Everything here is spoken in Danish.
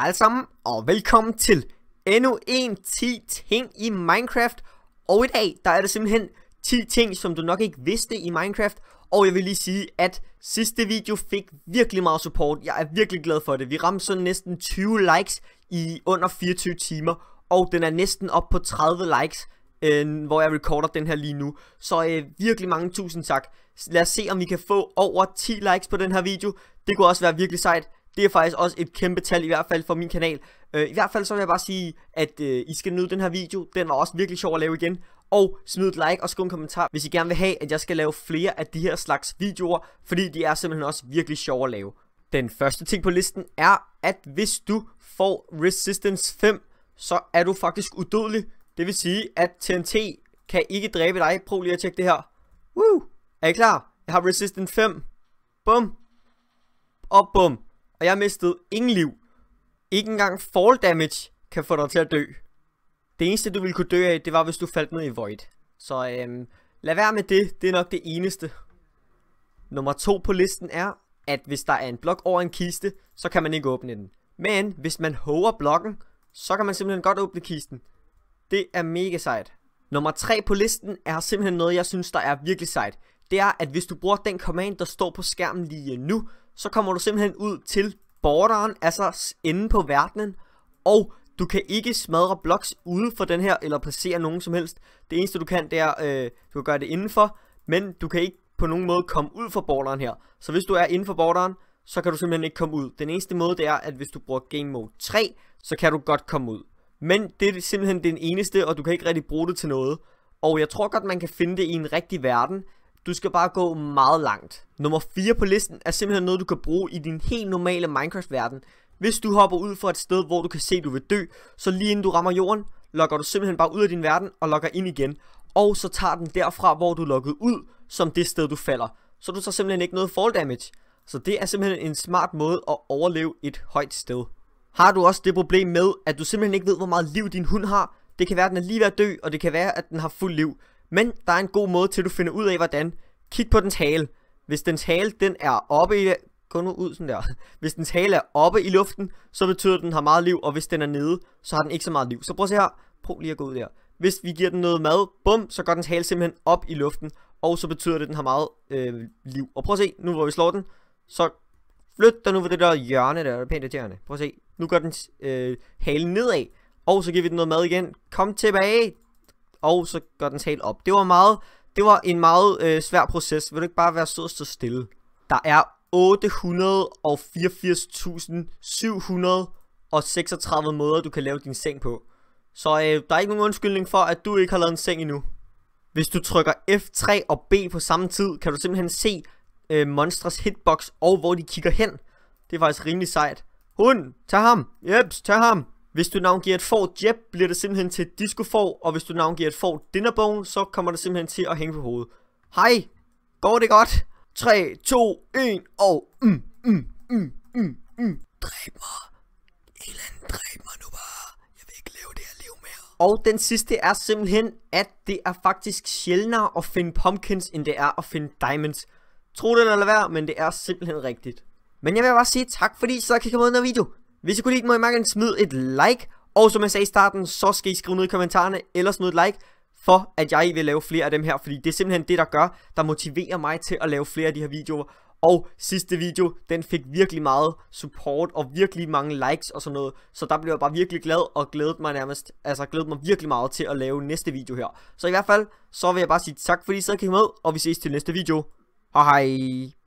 Hej alle sammen, og velkommen til endnu en 10 ting i Minecraft. Og i dag, der er det simpelthen 10 ting, som du nok ikke vidste i Minecraft. Og jeg vil lige sige, at sidste video fik virkelig meget support. Jeg er virkelig glad for det. Vi ramte sådan næsten 20 likes i under 24 timer. Og den er næsten op på 30 likes, øh, hvor jeg recorder den her lige nu. Så øh, virkelig mange tusind tak. Lad os se, om vi kan få over 10 likes på den her video. Det kunne også være virkelig sejt. Det er faktisk også et kæmpe tal, i hvert fald for min kanal. Øh, I hvert fald så vil jeg bare sige, at øh, I skal nyde den her video. Den var også virkelig sjov at lave igen. Og smid et like og skriv en kommentar, hvis I gerne vil have, at jeg skal lave flere af de her slags videoer. Fordi de er simpelthen også virkelig sjove at lave. Den første ting på listen er, at hvis du får Resistance 5, så er du faktisk udødelig. Det vil sige, at TNT kan ikke dræbe dig. Prøv lige at tjekke det her. Woo! Er I klar? Jeg har Resistance 5. Bum. Og bum og jeg mistede ingen liv. Ikke engang fall damage kan få dig til at dø. Det eneste du ville kunne dø af, det var hvis du faldt ned i void. Så øhm, lad være med det, det er nok det eneste. Nummer to på listen er, at hvis der er en blok over en kiste, så kan man ikke åbne den. Men hvis man hover blokken, så kan man simpelthen godt åbne kisten. Det er mega sejt. Nummer 3 på listen er simpelthen noget, jeg synes, der er virkelig sejt det er, at hvis du bruger den command, der står på skærmen lige nu, så kommer du simpelthen ud til borderen, altså inde på verdenen, og du kan ikke smadre blocks ude for den her, eller placere nogen som helst. Det eneste du kan, det er, øh, du kan gøre det indenfor, men du kan ikke på nogen måde komme ud for borderen her. Så hvis du er inden for borderen, så kan du simpelthen ikke komme ud. Den eneste måde, det er, at hvis du bruger Game Mode 3, så kan du godt komme ud. Men det er simpelthen den eneste, og du kan ikke rigtig bruge det til noget. Og jeg tror godt, man kan finde det i en rigtig verden, du skal bare gå meget langt. Nummer 4 på listen er simpelthen noget, du kan bruge i din helt normale Minecraft-verden. Hvis du hopper ud fra et sted, hvor du kan se, at du vil dø, så lige inden du rammer jorden, logger du simpelthen bare ud af din verden og logger ind igen. Og så tager den derfra, hvor du er ud, som det sted, du falder. Så du tager simpelthen ikke noget fall damage. Så det er simpelthen en smart måde at overleve et højt sted. Har du også det problem med, at du simpelthen ikke ved, hvor meget liv din hund har? Det kan være, at den er lige ved at dø, og det kan være, at den har fuld liv. Men der er en god måde til, at du finder ud af, hvordan. Kig på dens hale. Hvis dens hale den er oppe i... Gå nu ud sådan der. Hvis dens hale er oppe i luften, så betyder at den har meget liv. Og hvis den er nede, så har den ikke så meget liv. Så prøv at se her. Prøv lige at gå ud der. Hvis vi giver den noget mad, bum, så går dens hale simpelthen op i luften. Og så betyder det, at den har meget øh, liv. Og prøv at se, nu hvor vi slår den, så flyt der nu ved det der hjørne der, Det er pænt Prøv at se, nu går den øh, hale nedad. Og så giver vi den noget mad igen. Kom tilbage, og så gør den helt op. Det var meget, det var en meget øh, svær proces. Vil du ikke bare være sød og stå stille? Der er 884.736 måder, du kan lave din seng på. Så øh, der er ikke nogen undskyldning for, at du ikke har lavet en seng endnu. Hvis du trykker F3 og B på samme tid, kan du simpelthen se øh, monstres hitbox og hvor de kigger hen. Det er faktisk rimelig sejt. Hun, tag ham. Jeps, tag ham. Hvis du navngiver et får Jeb, bliver det simpelthen til Disco Får, og hvis du navngiver et får Dinnerbone, så kommer det simpelthen til at hænge på hovedet. Hej! Går det godt? 3, 2, 1 og mm, mm, mm, mm, mm. Dræb mig. En dræb mig nu bare. Jeg vil ikke leve det her liv mere. Og den sidste er simpelthen, at det er faktisk sjældnere at finde pumpkins, end det er at finde diamonds. Tro det eller hvad, men det er simpelthen rigtigt. Men jeg vil bare sige tak, fordi I så kan komme ud af video. Hvis I kunne lide, må I meget smid et like. Og som jeg sagde i starten, så skal I skrive ned i kommentarerne, eller smide et like, for at jeg vil lave flere af dem her. Fordi det er simpelthen det, der gør, der motiverer mig til at lave flere af de her videoer. Og sidste video, den fik virkelig meget support og virkelig mange likes og sådan noget. Så der blev jeg bare virkelig glad og glædet mig nærmest, altså glædet mig virkelig meget til at lave næste video her. Så i hvert fald, så vil jeg bare sige tak fordi I sad og kiggede med, og vi ses til næste video. Hej hej!